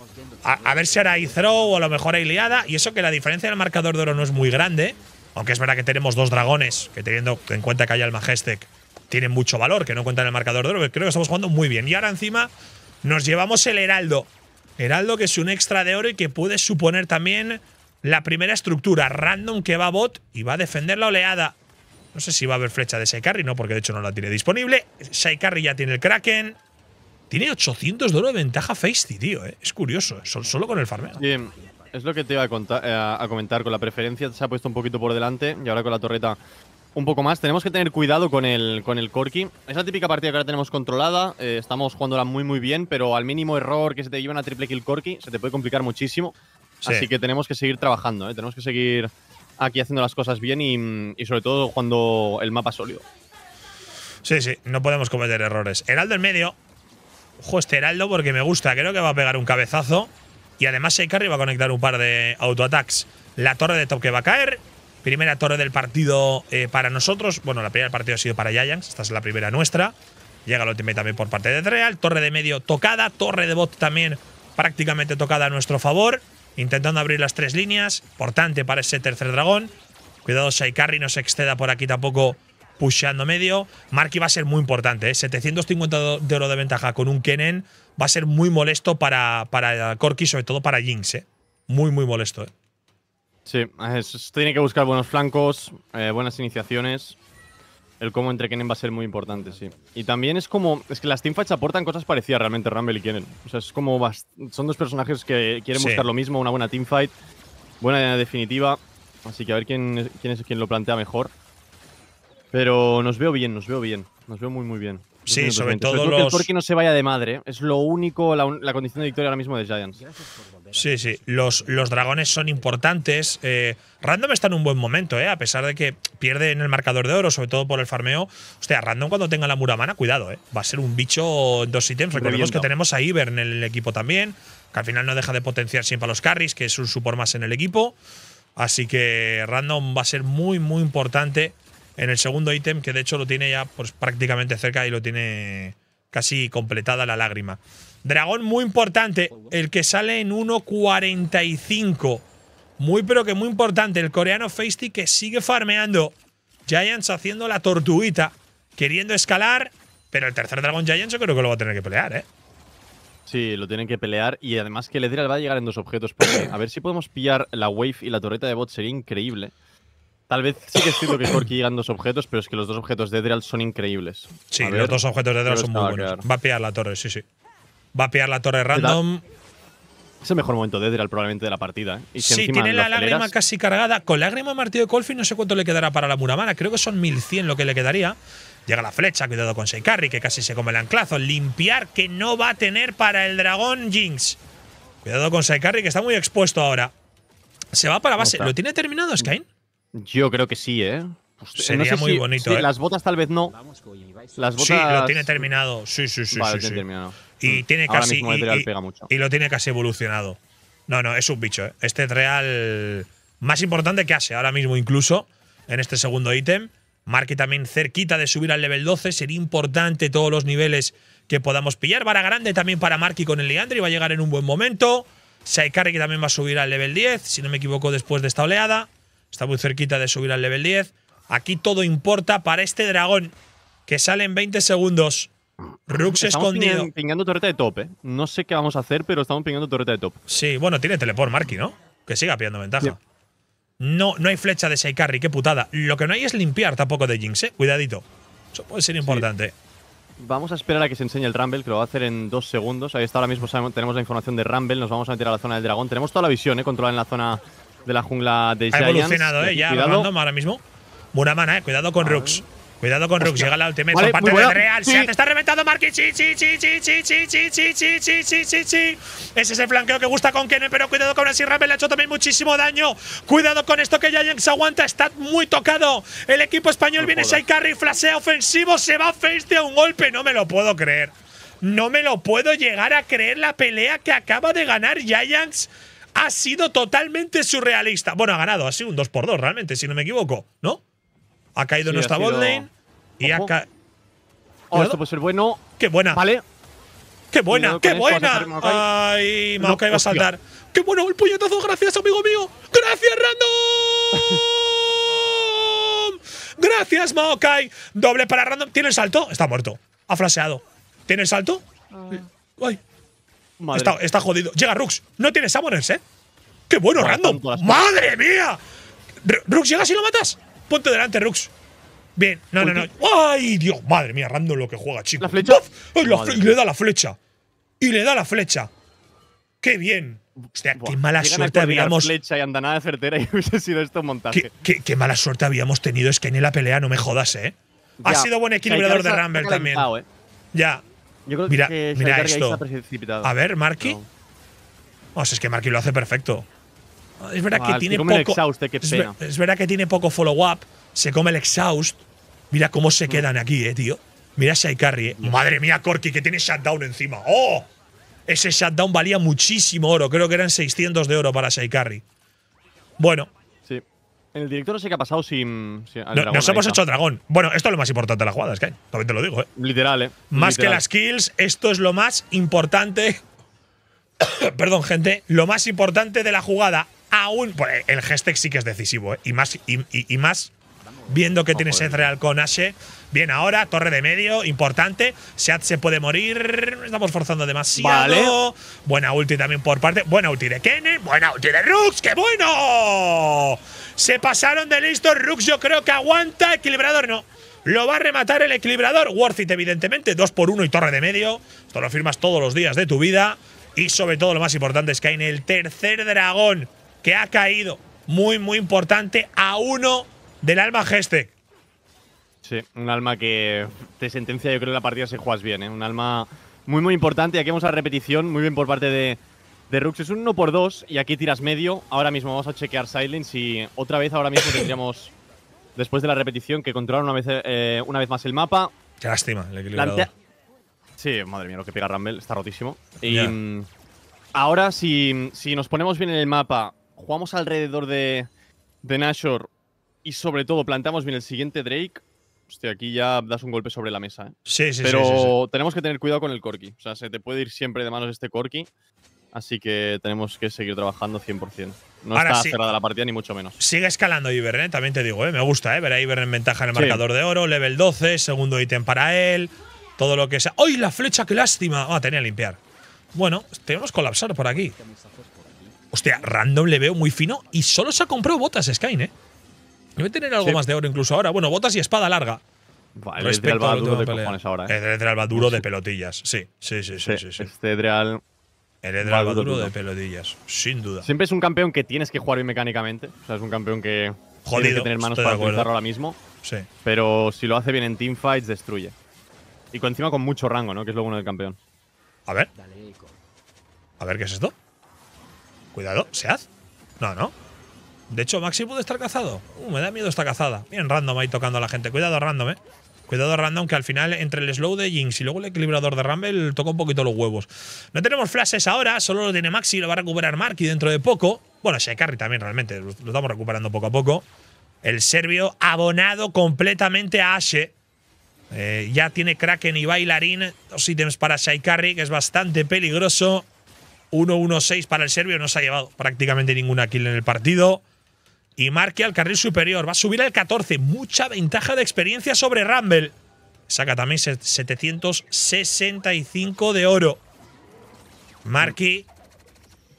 A, ver si hará hay throw o a lo mejor hay liada. Y eso que la diferencia del marcador de oro no es muy grande. Aunque es verdad que tenemos dos dragones, que teniendo en cuenta que hay el Majestec, tienen mucho valor, que no cuentan el marcador de oro, pero creo que estamos jugando muy bien. Y ahora encima nos llevamos el Heraldo. Heraldo que es un extra de oro y que puede suponer también la primera estructura random que va a bot y va a defender la oleada. No sé si va a haber flecha de Saikarri, no, porque de hecho no la tiene disponible. Saikarri ya tiene el Kraken. Tiene 800 de oro de ventaja Feisty, tío. ¿eh? Es curioso, ¿eh? solo con el farmeo. Sí, es lo que te iba eh, a comentar. Con la preferencia se ha puesto un poquito por delante y ahora con la torreta un poco más. Tenemos que tener cuidado con el, con el Corki. Es la típica partida que ahora tenemos controlada. Eh, estamos jugándola muy, muy bien, pero al mínimo error que se te lleve una triple kill Corki, se te puede complicar muchísimo. Así que tenemos que seguir trabajando, ¿eh? tenemos que seguir aquí haciendo las cosas bien y, sobre todo cuando el mapa sólido. Sí, sí, no podemos cometer errores. Heraldo en medio. Ojo, este Heraldo porque me gusta. Creo que va a pegar un cabezazo. Y además Seikari va a conectar un par de attacks La torre de top que va a caer. Primera torre del partido eh, para nosotros. Bueno, la primera partida partido ha sido para Giants. Esta es la primera nuestra. Llega la última también por parte de Real. Torre de medio tocada. Torre de bot también prácticamente tocada a nuestro favor. Intentando abrir las tres líneas. Importante para ese tercer dragón. Cuidado, Shaikari no se exceda por aquí tampoco pusheando medio. Marky va a ser muy importante. 750 ¿eh? de oro de ventaja con un Kenen va a ser muy molesto para, para Corky, sobre todo para Jinx. ¿eh? Muy, muy molesto. Sí, tiene que buscar buenos flancos, eh, buenas iniciaciones. El cómo entre Kennen va a ser muy importante, sí. Y también es como. Es que las teamfights aportan cosas parecidas realmente, Rumble y Kennen. O sea, es como. Son dos personajes que quieren buscar lo mismo, una buena teamfight, buena definitiva. Así que a ver quién, quién es quien lo plantea mejor. Pero nos veo bien, nos veo bien. Nos veo muy, muy bien. Sí, sobre todo los. no se vaya de madre. ¿eh? Es lo único, la, condición de victoria ahora mismo de Giants. Sí, sí. Los, dragones son importantes. Eh, Random está en un buen momento, ¿eh? a pesar de que pierde en el marcador de oro, sobre todo por el farmeo. o sea Random cuando tenga la muramana, cuidado, Va a ser un bicho en dos ítems. Recordemos que tenemos a Iber en el equipo también, que al final no deja de potenciar siempre a los carries, que es un support más en el equipo. Así que Random va a ser muy, muy importante en el segundo ítem, que de hecho lo tiene ya pues, prácticamente cerca y lo tiene casi completada la lágrima. Dragón muy importante, el que sale en 1.45. Muy pero que muy importante, el coreano Feisty que sigue farmeando. Giants haciendo la tortuguita, queriendo escalar, pero el tercer dragón Giants yo creo que lo va a tener que pelear, ¿eh? Sí, lo tienen que pelear y además que le va a llegar en dos objetos. a ver si podemos pillar la Wave y la torreta de bot sería increíble. Tal vez sí que es cierto que que llegan dos objetos, pero es que los dos objetos de Edreal son increíbles. Sí, los dos objetos de Edreal son muy buenos. Va a pillar la torre, sí, sí. Va a pillar la torre random. Es el mejor momento de Edreal probablemente de la partida. ¿eh? si tiene la lágrima casi cargada. Con lágrima Martillo de Colfi no sé cuánto le quedará para la Muramana. Creo que son 1100 lo que le quedaría. Llega la flecha, cuidado con Seikari, que casi se come el anclazo. Limpiar que no va a tener para el dragón Jinx. Cuidado con Seikari, que está muy expuesto ahora. Se va para base. ¿Lo tiene terminado, Skyne? Yo creo que sí, ¿eh? Pues, eh Sería muy bonito. ¿eh? Las botas tal vez no. Las botas... Sí, lo tiene terminado. Sí, sí, sí. Y tiene casi. y, lo tiene casi evolucionado. No, no, es un bicho. ¿eh? Este real más importante que hace ahora mismo, incluso en este segundo ítem. Marque también cerquita de subir al level 12. Sería importante todos los niveles que podamos pillar. Vara grande también para Marky con el Leandri. Va a llegar en un buen momento. Saikari que también va a subir al level 10, si no me equivoco, después de esta oleada. Está muy cerquita de subir al level 10. Aquí todo importa para este dragón que sale en 20 segundos. Rux escondido. Estamos pingando torreta de top, ¿eh? No sé qué vamos a hacer, pero estamos pingando torreta de top. Sí, bueno, tiene teleport Marky, ¿no? Que siga pillando ventaja. No, no hay flecha de Seikarri, qué putada. Lo que no hay es limpiar tampoco de Jinx, ¿eh? Cuidadito. Eso puede ser importante. Vamos a esperar a que se enseñe el Rumble, que lo va a hacer en dos segundos. Ahí está, ahora mismo tenemos la información de Rumble, nos vamos a meter a la zona del dragón. Tenemos toda la visión, ¿eh? Controlada en la zona de la jungla de Ha evolucionado, eh, ya, ahora mismo. Buena mana, eh. Cuidado con Rooks. Cuidado con Rooks, llega la ultimate por parte de Real. Se está reventando Marquis. Sí, sí, sí, sí, sí, sí, sí, sí, sí, Es el flanqueo que gusta con Kenen, pero cuidado con así Sirrape. le ha hecho también muchísimo daño. Cuidado con esto que Giants aguanta, está muy tocado. El equipo español viene carry flasea ofensivo, se va face de un golpe. No me lo puedo creer. No me lo puedo llegar a creer la pelea que acaba de ganar Giants ha sido totalmente surrealista. Bueno, ha ganado, ha sido un 2x2 realmente, si no me equivoco, ¿no? Ha caído en nuestra sido... botlane y ha caído… Oh, esto puede ser bueno. ¡Qué buena! Vale. ¡Qué buena! ¡Qué buena! ¡Ay, Maokai va a saltar! ¡Qué bueno el puñetazo! ¡Gracias, amigo mío! ¡Gracias, Random! ¡Gracias, Maokai! Doble para Random. Tiene el salto. Está muerto. Ha flaseado. ¿Tiene el salto? Ah. ¡Ay! Está, está, jodido. Llega Rux. No tiene Summoners, ¿eh? ¡Qué bueno, random! ¡Madre mía! Rux, ¿llegas y lo matas? Ponte delante, Rux. Bien, no, no, no. ¡Ay, Dios! Madre mía, random lo que juega, chico. ¿La flecha? y le da la flecha. Y le da la flecha. ¡Qué bien! qué mala suerte habíamos. flecha y andanada certera y hubiese sido esto un montaje. Qué, mala suerte habíamos tenido. Es que en la pelea no me jodas, ¿eh? ha sido buen equilibrador de Rumble también. ¿eh? Ya, yo creo mira, que esto. precipitado. A ver, Marky. Pues es que Marky lo hace perfecto. Es verdad que tiene poco. Eh, es, verdad que tiene poco follow-up. Se come el exhaust. Mira cómo se mm. quedan aquí, eh, tío. Mira a Shaikari. eh. Mm. Madre mía, Corky, que tiene shutdown encima. ¡Oh! Ese shutdown valía muchísimo oro. Creo que eran 600 de oro para Shaikari. Bueno, en el director no sé qué ha pasado sin. nos hemos hecho dragón. Bueno, esto es lo más importante de la jugada, es que te lo digo, ¿eh? Literal, ¿eh? Más que las kills, esto es lo más importante. Perdón, gente. Lo más importante de la jugada. Aún. Pues, el hashtag sí que es decisivo, ¿eh? Y más, y, y más viendo que tienes oh, tiene real con Ashe. Bien, ahora, torre de medio, importante. Seat se puede morir. Estamos forzando demasiado. Vale. Buena ulti también por parte. Buena ulti de Kenny. Buena ulti de Rux. ¡Qué bueno! Se pasaron de listo. Rux yo creo que aguanta. Equilibrador no. Lo va a rematar el equilibrador. Worth it, evidentemente. Dos por uno y torre de medio. Esto lo firmas todos los días de tu vida. Y sobre todo, lo más importante es que hay en el tercer dragón que ha caído. Muy, muy importante. A uno del alma geste. Sí, un alma que te sentencia, yo creo, la partida si juegas bien. ¿eh? Un alma muy, muy importante. Aquí vamos a repetición, muy bien por parte de, de Rux. Es un 1 por 2 y aquí tiras medio. Ahora mismo vamos a chequear Silence y otra vez ahora mismo tendríamos, después de la repetición, que controlar una vez, eh, una vez más el mapa. Qué lástima, el sí, madre mía, lo que pega Rumble, está rotísimo. Y mm, ahora, si, si nos ponemos bien en el mapa, jugamos alrededor de, de Nashor y sobre todo, plantamos bien el siguiente Drake. Hostia, aquí ya das un golpe sobre la mesa. ¿eh? Sí, sí, Pero sí, tenemos que tener cuidado con el Corki. O sea, se te puede ir siempre de manos este Corki. Así que tenemos que seguir trabajando 100%. No está cerrada la partida, ni mucho menos. Sigue escalando y ¿eh? también te digo, ¿eh? me gusta ¿eh? ver a Ivern en ventaja en el marcador de oro, level 12, segundo ítem para él, todo lo que sea. ¡Ay, la flecha, qué lástima! Ah, tenía que limpiar. Bueno, tenemos que colapsar por aquí. Hostia, random le veo muy fino y solo se ha comprado botas Skyne, ¿eh? Debe tener algo más de oro incluso ahora. Bueno, botas y espada larga. Vale, el duro de ¿eh? El va duro de pelotillas. Sí, sí, sí, sí. sí, este El Edreal va duro de pelotillas, sin duda. Siempre es un campeón que tienes que jugar bien mecánicamente. O sea, es un campeón que. Tiene que tener manos para utilizarlo ahora mismo. Sí. Pero si lo hace bien en teamfights, destruye. Y con, encima con mucho rango, ¿no? Que es lo bueno del campeón. A ver. A ver, ¿qué es esto? Cuidado, ¿se hace? No, no. De hecho, Maxi puede estar cazado. Uh, me da miedo esta cazada. Bien, random ahí tocando a la gente. Cuidado, random, eh. Cuidado random, que al final entre el slow de Jinx y luego el equilibrador de Rumble toca un poquito los huevos. No tenemos flashes ahora, solo lo tiene Maxi, lo va a recuperar y dentro de poco. Bueno, carry también realmente, lo estamos recuperando poco a poco. El serbio abonado completamente a Ashe. Eh, ya tiene Kraken y Bailarín. Dos ítems para Shaikari, que es bastante peligroso. 1-1-6 para el serbio. No se ha llevado prácticamente ninguna kill en el partido y Marky, al carril superior. Va a subir al 14. Mucha ventaja de experiencia sobre Rumble. Saca también 765 de oro. Marky,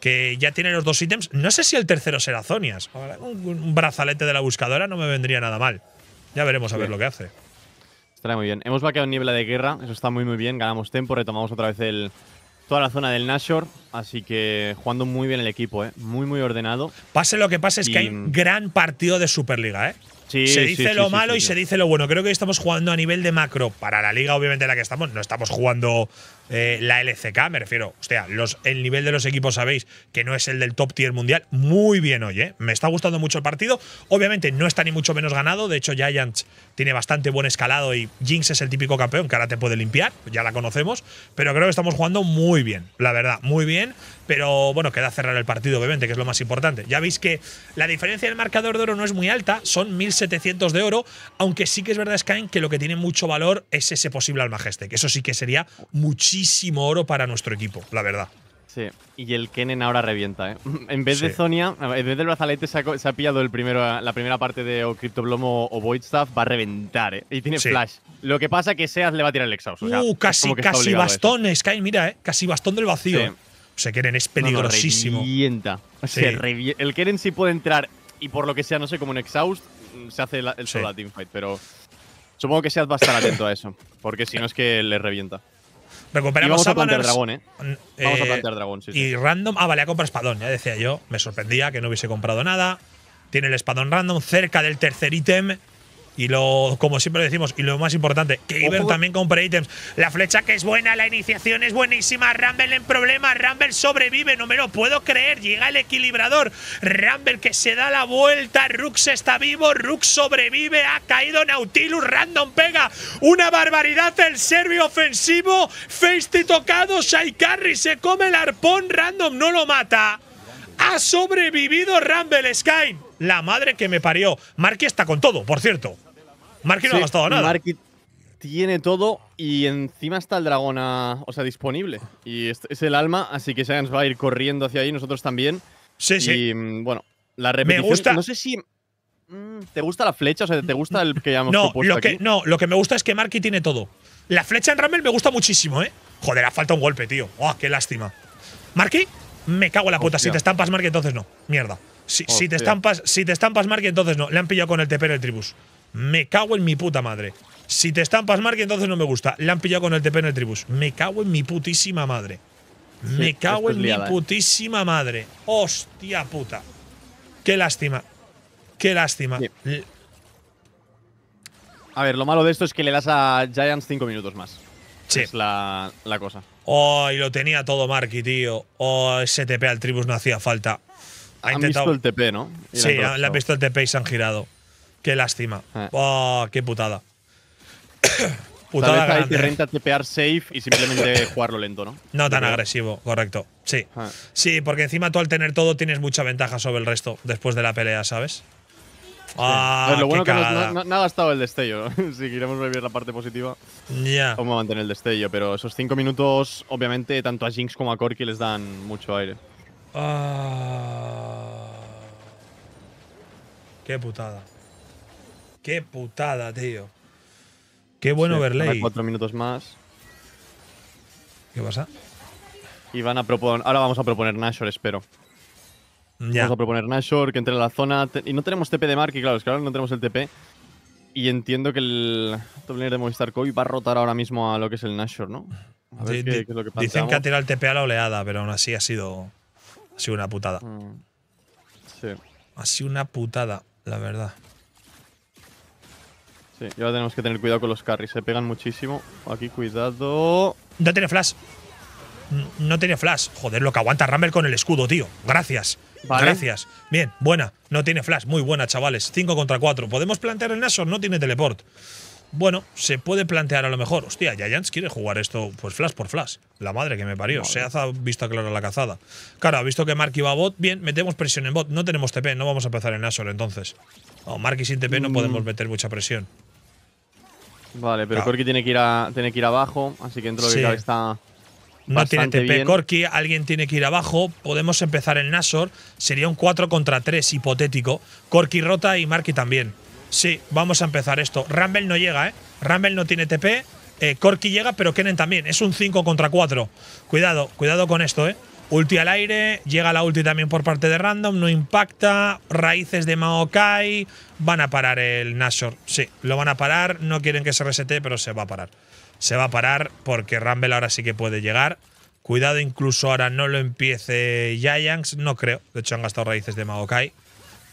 que ya tiene los dos ítems. No sé si el tercero será Zonias. Un, brazalete de la buscadora no me vendría nada mal. Ya veremos a ver lo que hace. Estará muy bien. Hemos vaqueado en niebla de guerra. Eso está muy, muy bien. Ganamos tiempo. Retomamos otra vez el, toda la zona del Nashor, así que jugando muy bien el equipo, ¿eh? muy muy ordenado. Pase lo que pase es que hay un gran partido de Superliga, ¿eh? se dice lo malo y se dice lo bueno. Creo que hoy estamos jugando a nivel de macro. Para la liga, obviamente, en la que estamos, no estamos jugando eh, la LCK, me refiero, hostia, los, el nivel de los equipos sabéis que no es el del top tier mundial, muy bien hoy, ¿eh? me está gustando mucho el partido, obviamente no está ni mucho menos ganado, de hecho Giants tiene bastante buen escalado y Jinx es el típico campeón que ahora te puede limpiar, ya la conocemos, pero creo que estamos jugando muy bien, la verdad, muy bien, pero bueno, queda cerrar el partido, obviamente, que es lo más importante. Ya veis que la diferencia del marcador de oro no es muy alta, son 1700 de oro, aunque sí que es verdad, Skyn, que lo que tiene mucho valor es ese posible al que eso sí que sería muchísimo muchísimo oro para nuestro equipo, la verdad. Sí, y el Kennen ahora revienta, ¿eh? En vez de Sonia, en vez del brazalete se ha, pillado el primero, la primera parte de o Cryptoblomo o Voidstaff, va a reventar, ¿eh? Y tiene flash. Lo que pasa es que Seas le va a tirar el Exhaust. Uh, casi, casi bastón, Sky, mira, ¿eh? Casi bastón del vacío. O sea, Kennen es peligrosísimo. Se revienta. el Kennen sí puede entrar y por lo que sea, no sé, como un Exhaust, mm, se hace el solo teamfight, pero supongo que Seas va a estar atento a eso, porque si no es que le revienta. Recuperamos vamos a plantar dragón, ¿eh? Vamos a eh, plantear dragón, sí, Y random. Ah, vale, a comprado espadón, ya decía yo. Me sorprendía que no hubiese comprado nada. Tiene el espadón random cerca del tercer ítem. Y lo, como siempre decimos, y lo más importante, que Iber también compre ítems. La flecha que es buena, la iniciación es buenísima. Rumble en problema, Rumble sobrevive, no me lo puedo creer. Llega el equilibrador. Rumble que se da la vuelta. Rux está vivo, Rux sobrevive. Ha caído Nautilus, Random pega. Una barbaridad el serbio ofensivo. Feisty tocado, Shaikarri se come el arpón, Random no lo mata. Ha sobrevivido Rumble Sky. La madre que me parió. Marky está con todo, por cierto. Marky no ha gastado nada. Marky tiene todo y encima está el dragón o sea, disponible. Y es, el alma, así que se va a ir corriendo hacia ahí, nosotros también. Sí, sí. Y mm, bueno, la repetición… No sé si… Mm, ¿Te gusta la flecha? O sea, ¿te gusta el que llamamos no, lo que, No, lo que me gusta es que Marky tiene todo. La flecha en Rumble me gusta muchísimo, ¿eh? Joder, ha falta un golpe, tío. Ah, qué lástima! Marky, me cago en la puta. Si te estampas, Marky, entonces no. Mierda. Si, te estampas, si te estampas, Marky, entonces no. Le han pillado con el TP el tribus. Me cago en mi puta madre. Si te estampas Marky entonces no me gusta. Le han pillado con el TP en el tribus. Me cago en mi putísima madre. Me cago en mi eh. putísima madre. Hostia puta. Qué lástima. Qué lástima. A ver, lo malo de esto es que le das a Giants cinco minutos más. Sí. Es la, cosa. Oh, lo tenía todo Marky, tío. Oh, ese TP al tribus no hacía falta. Ha intentado. visto el TP, ¿no? sí, le han visto el TP y se han girado. Qué lástima. Oh, qué putada. putada renta safe y simplemente jugarlo lento, ¿no? No tan agresivo, correcto. Sí. Ah. Sí, porque encima tú al tener todo tienes mucha ventaja sobre el resto después de la pelea, ¿sabes? Ah, lo bueno que no, ha gastado el destello. si queremos vivir la parte positiva, cómo vamos mantener el destello. Pero esos cinco minutos, obviamente, tanto a Jinx como a Corky les dan mucho aire. Ah. qué putada. Qué putada, tío. Qué bueno sí, verle. Cuatro minutos más. ¿Qué pasa? Y van a proponer. Ahora vamos a proponer Nashor, espero. Vamos a proponer Nashor que entre en la zona. Y no tenemos TP de y claro, es que ahora no tenemos el TP. Y entiendo que el top de Movistar Kobe va a rotar ahora mismo a lo que es el Nashor, ¿no? A ver qué, es lo que pasa. Dicen que ha tirado el TP a la oleada, pero aún así ha sido. Ha sido una putada. Mm. Sí. Ha sido una putada, la verdad. Sí, ahora tenemos que tener cuidado con los carries. Se pegan muchísimo. Aquí, cuidado. No tiene flash. No tiene flash. Joder, lo que aguanta Rumble con el escudo, tío. Gracias. Gracias. Bien, buena. No tiene flash. Muy buena, chavales. 5 contra 4. ¿Podemos plantear el Nashor? No tiene teleport. Bueno, se puede plantear a lo mejor. Hostia, Giants quiere jugar esto pues flash por flash. La madre que me parió. Se ha visto clara la cazada. Claro, ha visto que Mark va a bot. Bien, metemos presión en bot. No tenemos TP, no vamos a empezar en Nashor entonces. o Mark y sin TP no mm. podemos meter mucha presión. Vale, pero Corky tiene que ir a, tiene que ir abajo, así que dentro de está. No tiene TP bien. Corki, alguien tiene que ir abajo. Podemos empezar el Nasor. Sería un 4 contra 3 hipotético. Corky rota y Marky también. Sí, vamos a empezar esto. Rumble no llega, ¿eh? Rumble no tiene TP. Eh, Corky llega, pero Kenen también. Es un 5 contra 4. Cuidado, cuidado con esto, ¿eh? Ulti al aire, llega la ulti también por parte de Random, no impacta, raíces de Maokai, van a parar el Nashor, sí, lo van a parar, no quieren que se resete, pero se va a parar. Se va a parar porque Rumble ahora sí que puede llegar. Cuidado, incluso ahora no lo empiece Giants, no creo, de hecho han gastado raíces de Maokai.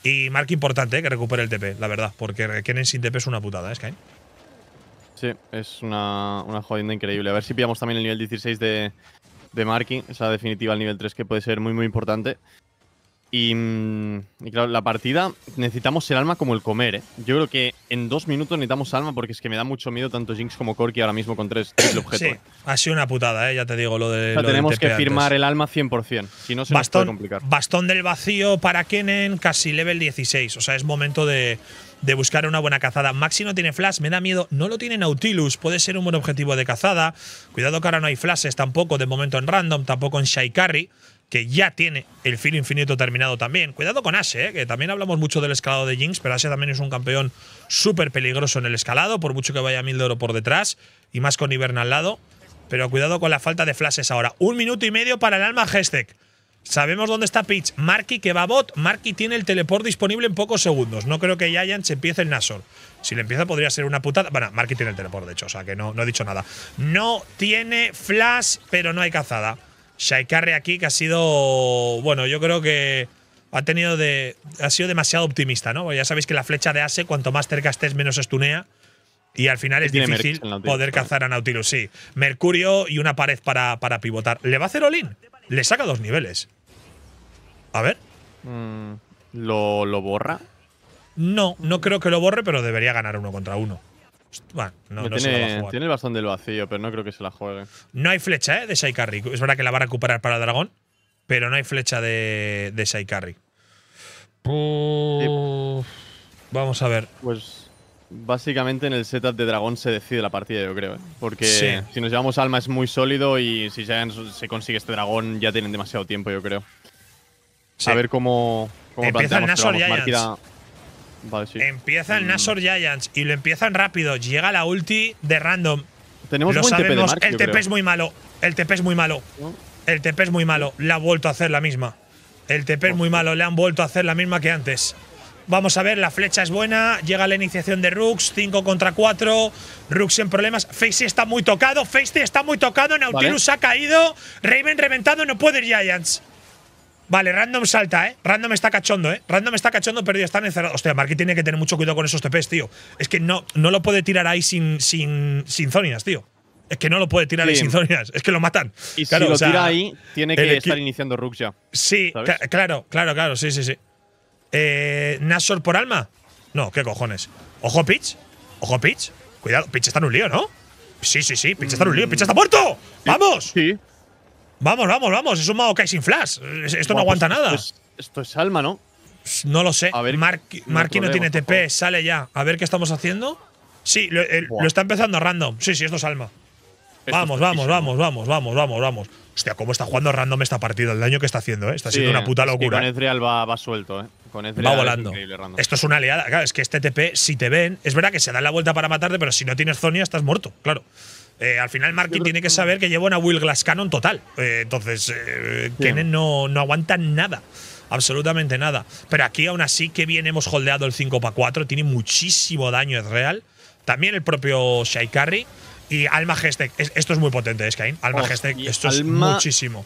Y marca importante eh, que recupere el TP, la verdad, porque Kennen sin TP es una putada, ¿eh, Sky? Sí, es una, una increíble. A ver si pillamos también el nivel 16 de, de marking, esa definitiva al nivel 3 que puede ser muy muy importante. Y, mm, y, claro, la partida necesitamos el alma como el comer, ¿eh? Yo creo que en dos minutos necesitamos alma porque es que me da mucho miedo tanto Jinx como corky ahora mismo con tres Sí, ha sido una putada, ¿eh? Ya te digo lo de. tenemos que firmar el alma 100%, si no se bastón, nos puede complicar. Bastón del vacío para Kenen, casi level 16. O sea, es momento de, de buscar una buena cazada. Maxi no tiene flash, me da miedo. No lo tiene Nautilus, puede ser un buen objetivo de cazada. Cuidado que ahora no hay flashes tampoco, de momento en random, tampoco en Shai que ya tiene el filo infinito terminado también. Cuidado con Ashe, eh, que también hablamos mucho del escalado de Jinx, pero Ashe también es un campeón súper peligroso en el escalado, por mucho que vaya mil de oro por detrás, y más con Ivern al lado. Pero cuidado con la falta de flashes ahora. Un minuto y medio para el alma Hestek. Sabemos dónde está Pitch. Marky que va bot. Marky tiene el teleport disponible en pocos segundos. No creo que se empiece el Nasor. Si le empieza podría ser una putada. Bueno, Marky tiene el teleport, de hecho, o sea que no, he dicho nada. No tiene flash, pero no hay cazada. Shaikarre aquí que ha sido. Bueno, yo creo que ha tenido de. Ha sido demasiado optimista, ¿no? ya sabéis que la flecha de Ase, cuanto más cerca estés, menos estunea. Y al final es difícil poder cazar a Nautilus, sí. Mercurio y una pared para, para pivotar. ¿Le va a hacer Olin? Le saca dos niveles. A ver. Mm, ¿lo, ¿Lo borra? No, no creo que lo borre, pero debería ganar uno contra uno. Bueno, no, tiene, se tiene el bastón del vacío, pero no creo que se la juegue. No hay flecha, ¿eh? De Saikarri. Es verdad que la va a recuperar para dragón, pero no hay flecha de, de Saikarri. Pues- Vamos a ver. Pues básicamente en el setup de dragón se decide la partida, yo creo. ¿eh? Porque si nos llevamos alma es muy sólido y si se consigue este dragón ya tienen demasiado tiempo, yo creo. A ver cómo, Empieza el Nasor Giants. Empieza el mm. Nasor Giants y lo empiezan rápido. Llega la ulti de random. Tenemos lo buen TP El TP es muy malo. El TP es muy malo. El TP es muy malo. Le ha vuelto a hacer la misma. El TP es oh. muy malo. Le han vuelto a hacer la misma que antes. Vamos a ver, la flecha es buena, llega la iniciación de Rux 5 contra 4, Rux en problemas, Feisty está muy tocado, Facey está muy tocado, Nautilus ha caído, Raven reventado, no puede Giants. Vale, Random salta, ¿eh? Random está cachondo, ¿eh? Random está cachondo, perdido, están encerrados. Hostia, Marky tiene que tener mucho cuidado con esos TPs, tío. Es que no, no lo puede tirar ahí sin, sin, sin tío. Es que no lo puede tirar ahí sin zonas. Es que lo matan. Y claro, si lo tira ahí, tiene que estar iniciando Rux ya. Sí, claro, claro, claro. Sí, sí, sí. Eh, Nasor por alma. No, qué cojones. Ojo, Pitch. Ojo, Pitch. Cuidado, Pitch está en un lío, ¿no? Sí, sí, sí, Pitch está en un lío. Mm. Pitch está muerto. ¡Vamos! Sí. Vamos, vamos, vamos. Es un Maokai sin flash. Esto no pues aguanta nada. esto es, alma, ¿no? No lo sé. A ver, Mar no tiene TP, sale ya. A ver qué estamos haciendo. Sí, lo, está empezando random. Sí, sí, esto es alma. vamos, vamos, vamos, vamos, vamos, vamos, vamos. Hostia, cómo está jugando random esta partida, el daño que está haciendo, ¿eh? Está siendo una puta locura. Es va suelto, ¿eh? va volando. Esto es una aliada. Claro, es que este TP, si te ven, es verdad que se da la vuelta para matarte, pero si no tienes Zonia, estás muerto, claro. Eh, al final, Marky tiene que saber que lleva una Will Glass Cannon total. Eh, entonces, eh, no, no aguanta nada absolutamente nada. Pero aquí aún así, que bien hemos holdeado el 5 para 4. Tiene muchísimo daño es real. También el propio Shaikari. Y Alma esto es muy potente, ¿eh, Skain. Alma oh, esto es muchísimo.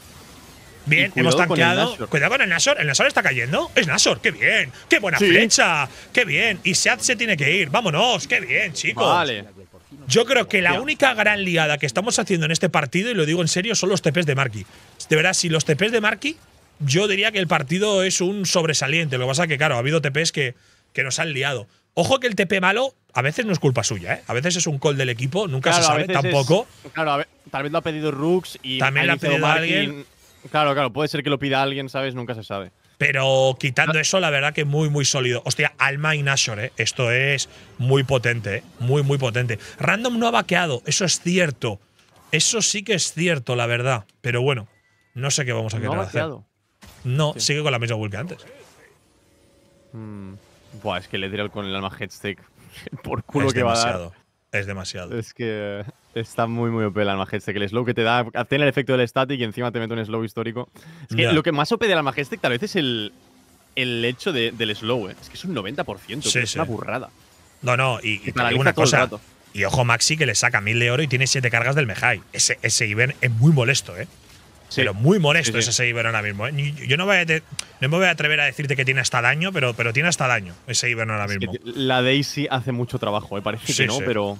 Bien, hemos tanqueado. cuidado con el Nasor. El Nasor está cayendo. Es Nasor, qué bien. Qué buena flecha. Qué bien. Y Seat se tiene que ir. Vámonos, qué bien, chicos. Vale. Yo creo que la única gran liada que estamos haciendo en este partido, y lo digo en serio, son los TPs de Marky. De verdad, si los TPs de Marky, yo diría que el partido es un sobresaliente. Lo que pasa es que, claro, ha habido TPs que, que nos han liado. Ojo que el TP malo a veces no es culpa suya, ¿eh? A veces es un call del equipo, nunca se sabe tampoco. claro, a ver, tal vez lo ha pedido Rooks y también ha pedido alguien. Claro, claro, puede ser que lo pida alguien, ¿sabes? Nunca se sabe. Pero quitando eso, la verdad que muy, muy sólido. Hostia, Alma y Nashor, ¿eh? Esto es muy potente, eh. Muy, muy potente. Random no ha vaqueado, eso es cierto. Eso sí que es cierto, la verdad. Pero bueno, no sé qué vamos a querer no hacer. No, sigue con la misma build que antes. Pues Buah, es que le con el alma headstick. Por culo que va a dar. Es demasiado. Es que. Está muy, muy OP la alma Majestic. El slow que te da. Tiene el efecto del static y encima te mete un slow histórico. Es que lo que más OP de la Majestic tal vez es el, el hecho del slow. ¿eh? Es que es un 90%. Es una burrada. No, no. Y, alguna cosa. Y ojo, Maxi que le saca 1000 de oro y tiene 7 cargas del Mejai. Ese, ese Iber es muy molesto, ¿eh? Pero muy molesto ese Iber ahora mismo. Eh. Yo no, voy a no, me voy a atrever a decirte que tiene hasta daño, pero, pero tiene hasta daño ese Iber ahora mismo. la Daisy hace mucho trabajo, ¿eh? parece que no, pero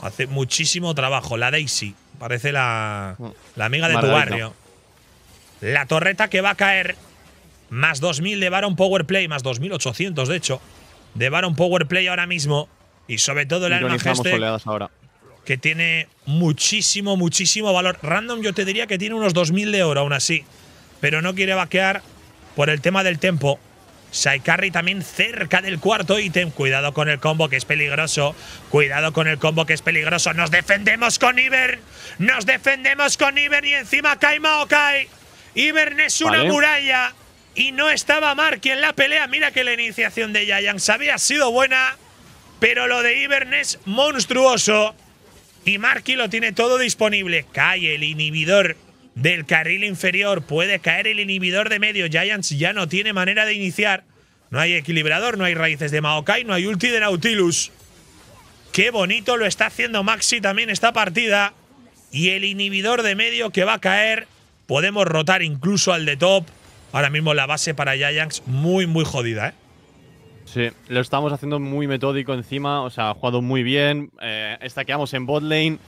Hace muchísimo trabajo. La Daisy. Parece la, mm. amiga de tu barrio. La torreta que va a caer. Más 2.000 de Baron Power Play. Más 2.800, de hecho. De Baron Power Play ahora mismo. Y sobre todo el alma ahora. Que tiene muchísimo, muchísimo valor. Random yo te diría que tiene unos 2.000 de oro aún así. Pero no quiere vaquear por el tema del tempo. Saikarri también cerca del cuarto ítem. Cuidado con el combo que es peligroso. Cuidado con el combo que es peligroso. Nos defendemos con Ivern! Nos defendemos con Ivern y encima cae Maokai. Ivern es una muralla. Y no estaba Marky en la pelea. Mira que la iniciación de Giants había sido buena. Pero lo de Ivern es monstruoso. Y Marky lo tiene todo disponible. Cae el inhibidor del carril inferior. Puede caer el inhibidor de medio. Giants ya no tiene manera de iniciar. No hay equilibrador, no hay raíces de Maokai, no hay ulti de Nautilus. Qué bonito lo está haciendo Maxi también esta partida. Y el inhibidor de medio que va a caer. Podemos rotar incluso al de top. Ahora mismo la base para Giants muy, muy jodida, ¿eh? Sí, lo estamos haciendo muy metódico encima. O sea, ha jugado muy bien. Eh, estaqueamos en bot lane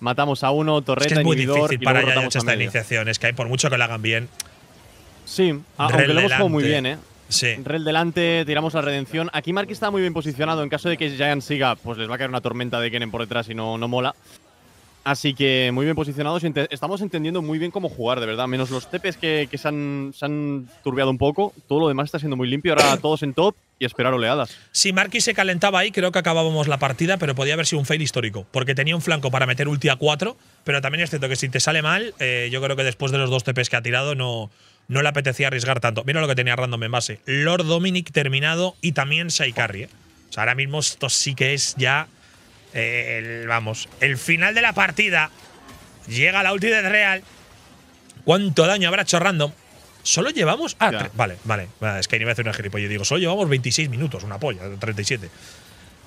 matamos a uno, torreta, es, es muy difícil para rotar esta iniciaciones iniciación. que hay por mucho que lo hagan bien. Sí, aunque lo hemos jugado muy bien, ¿eh? Sí. Rel delante, tiramos la redención. Aquí Marky está muy bien posicionado. En caso de que Giant siga, pues les va a caer una tormenta de Kenen por detrás y no, no mola. Así que muy bien posicionados. Estamos entendiendo muy bien cómo jugar, de verdad. Menos los tepes que, se, han, turbiado turbeado un poco. Todo lo demás está siendo muy limpio. Ahora todos en top y esperar oleadas. Si Marquis se calentaba ahí, creo que acabábamos la partida, pero podía haber sido un fail histórico. Porque tenía un flanco para meter ulti a 4. Pero también es cierto que si te sale mal, eh, yo creo que después de los dos tepes que ha tirado, no, no le apetecía arriesgar tanto. Mira lo que tenía random en base. Lord Dominic terminado y también Saikari. Eh. O sea, ahora mismo esto sí que es ya el, vamos, el final de la partida. Llega la ulti de Real. ¿Cuánto daño habrá chorrando. Solo llevamos. Ah, vale, vale, Es que voy a hacer una gilipollas. Digo, solo llevamos 26 minutos, una polla, 37.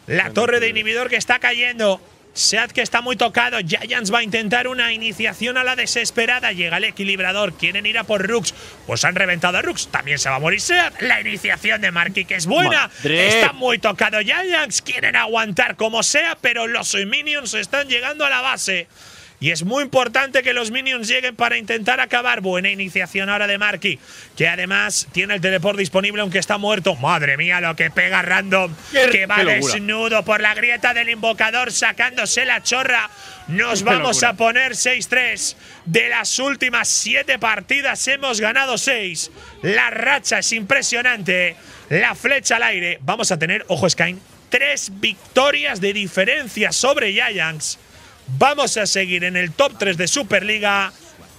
La torre de inhibidor que está cayendo. Sead que está muy tocado. Giants va a intentar una iniciación a la desesperada. Llega el equilibrador. Quieren ir a por Rooks. Pues han reventado a Rooks. También se va a morir Sead. La iniciación de Marqui, que es buena. Está muy tocado Giants. Quieren aguantar como sea, pero los minions están llegando a la base. Y es muy importante que los minions lleguen para intentar acabar. Buena iniciación ahora de Marky, que además tiene el teleport disponible aunque está muerto. Madre mía, lo que pega Random, que va desnudo por la grieta del invocador sacándose la chorra. Nos vamos a poner 6-3. De las últimas 7 partidas hemos ganado 6. La racha es impresionante. La flecha al aire. Vamos a tener, ojo Sky, tres victorias de diferencia sobre Giants Vamos a seguir en el top 3 de Superliga.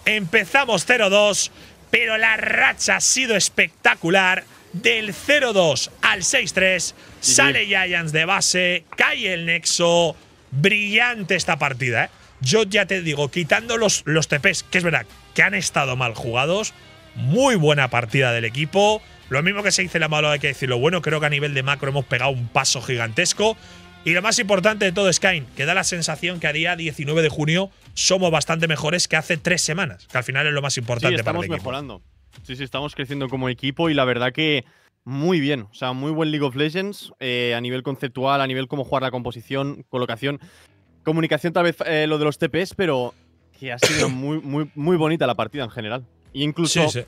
Empezamos 0-2, pero la racha ha sido espectacular. Del 0-2 al 6-3, sale Giants de base, cae el nexo. Brillante esta partida, ¿eh? Yo ya te digo, quitando los, los TPs, que es verdad que han estado mal jugados, muy buena partida del equipo. Lo mismo que se dice la mala, hay que decirlo. bueno. Creo que a nivel de macro hemos pegado un paso gigantesco. Y lo más importante de todo es que da la sensación que a día 19 de junio somos bastante mejores que hace tres semanas, que al final es lo más importante para el equipo. mejorando. Sí, sí, estamos creciendo como equipo y la verdad que muy bien. O sea, muy buen League of Legends eh, a nivel conceptual, a nivel cómo jugar la composición, colocación. Comunicación, tal vez eh, lo de los TPs, pero que ha sido muy, muy, muy bonita la partida en general. incluso sí, sí.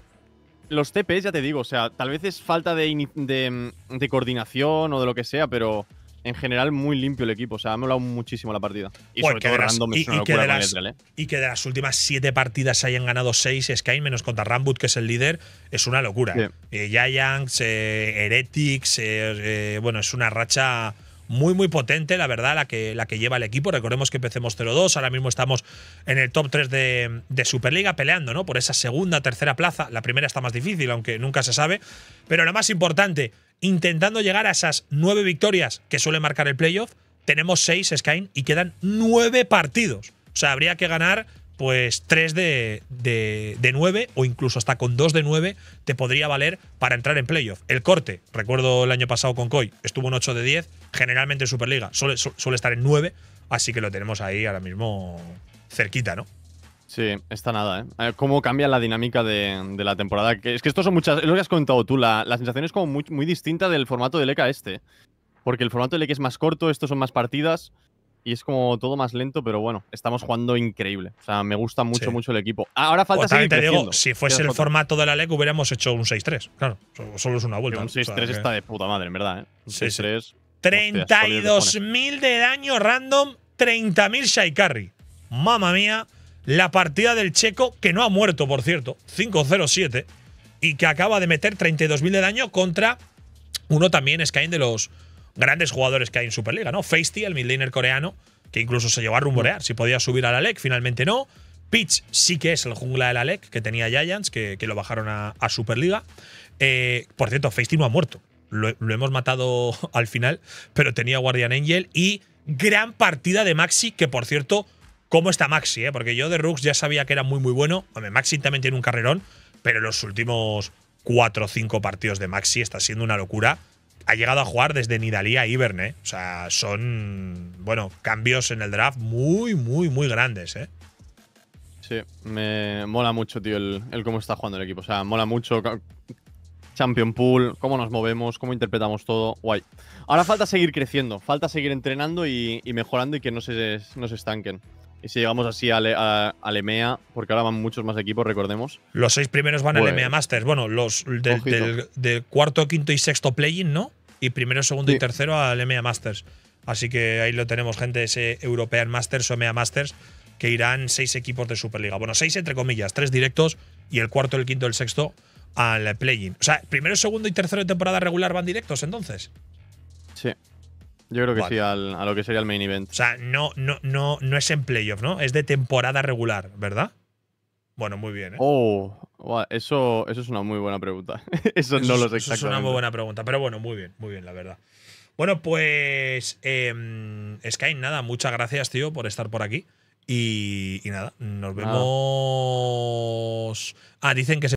los TPs, ya te digo, o sea, tal vez es falta de mm, coordinación o de lo que sea, pero en general muy limpio el equipo. O sea, ha molado muchísimo la partida. Y pues sobre que todo de las, y que de las últimas siete partidas hayan ganado seis Sky menos contra Rambut, que es el líder, es una locura. Eh, Giants, eh, Heretics, eh, bueno, es una racha muy, muy potente, la verdad, la que, la que lleva el equipo. Recordemos que empecemos 0-2, ahora mismo estamos en el top 3 de, Superliga peleando, ¿no? Por esa segunda, tercera plaza. La primera está más difícil, aunque nunca se sabe. Pero lo más importante, intentando llegar a esas nueve victorias que suele marcar el playoff, tenemos seis, Skyne, y quedan nueve partidos. O sea, habría que ganar pues 3 de, de, 9 o incluso hasta con 2 de 9 te podría valer para entrar en playoff. El corte, recuerdo el año pasado con Coy, estuvo un 8 de 10, generalmente en Superliga suele, estar en 9, así que lo tenemos ahí ahora mismo cerquita, ¿no? Sí, está nada, ¿eh? eh cómo cambia la dinámica de, la temporada. Es que esto son muchas. Es lo que has comentado tú. La, la sensación es como muy, muy distinta del formato del ECA este. Porque el formato del ECA es más corto, estos son más partidas y es como todo más lento, pero bueno, estamos jugando increíble. O sea, me gusta mucho, mucho el equipo. Ah, ahora falta seguir te digo, si fuese el formato de la LEC hubiéramos hecho un 6-3. Claro, solo es una vuelta. un 6-3 está de puta madre, en verdad. ¿eh? Un 6-3. 32.000 de daño random, 30.000 Shaikari. Mamma mía, la partida del checo, que no ha muerto, por cierto, 5-0-7, y que acaba de meter 32.000 de daño contra uno también, Skyne de los grandes jugadores que hay en Superliga, ¿no? Feisty, el midlaner coreano, que incluso se llevó a rumorear mm. si podía subir a la LEC, finalmente no. Pitch sí que es el jungla de la LEC que tenía Giants, que, lo bajaron a, Superliga. Eh, por cierto, Feisty no ha muerto. Lo, hemos matado al final, pero tenía Guardian Angel y gran partida de Maxi, que por cierto, ¿cómo está Maxi? Eh? Porque yo de Rooks ya sabía que era muy, muy bueno. Maxi también tiene un carrerón, pero los últimos cuatro o 5 partidos de Maxi está siendo una locura ha llegado a jugar desde Nidalí a Iberne. ¿eh? O sea, son, bueno, cambios en el draft muy, muy, muy grandes, ¿eh? Sí, me mola mucho, tío, el, cómo está jugando el equipo. O sea, mola mucho. Champion Pool, cómo nos movemos, cómo interpretamos todo. Guay. Ahora falta seguir creciendo, falta seguir entrenando y, mejorando y que no se, no se estanquen. Y si llegamos así a, EMEA, porque ahora van muchos más equipos, recordemos. Los seis primeros van pues al EMEA Masters. Bueno, los del, cuarto, quinto y sexto play-in, ¿no? Y primero, segundo y tercero al EMEA Masters. Así que ahí lo tenemos, gente, ese European Masters o EMEA Masters, que irán seis equipos de Superliga. Bueno, seis entre comillas, tres directos y el cuarto, el quinto, el sexto al play-in. O sea, primero, segundo y tercero de temporada regular van directos, entonces. Sí. Yo creo que sí, al, a lo que sería el main event. O sea, no, no, no, no es en playoff, ¿no? Es de temporada regular, ¿verdad? Bueno, muy bien. ¿eh? Oh, eso, eso es una muy buena pregunta. eso, no lo sé exactamente. Eso es una muy buena pregunta, pero bueno, muy bien, muy bien, la verdad. Bueno, pues em, Sky, nada, muchas gracias, tío, por estar por aquí. Y, nada, nos vemos. ah dicen que se.